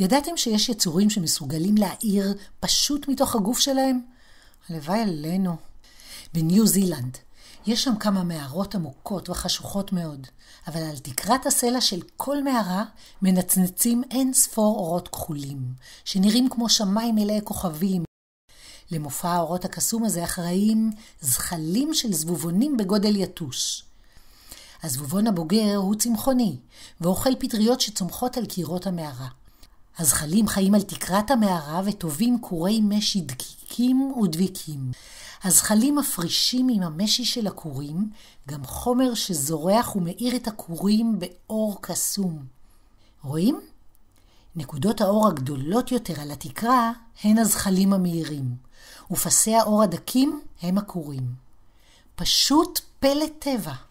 ידעתם שיש יצורים שמסוגלים להעיר פשוט מתוך הגוף שלהם? הלוואי עלינו. בניו זילנד יש שם כמה מערות עמוקות וחשוכות מאוד, אבל על תקרת הסלע של כל מערה מנצנצים אין ספור אורות כחולים, שנראים כמו שמיים מלאי כוכבים. למופע האורות הקסום הזה אחראים זחלים של זבובונים בגודל יתוש. הזבובון הבוגר הוא צמחוני, ואוכל פטריות שצומחות על קירות המערה. הזחלים חיים על תקרת המערה וטובים כורי משי דקיקים ודביקים. הזחלים מפרישים עם המשי של הכורים גם חומר שזורח ומאיר את הכורים באור קסום. רואים? נקודות האור הגדולות יותר על התקרה הן הזחלים המאירים, ופסי האור הדקים הם הכורים. פשוט פלט טבע.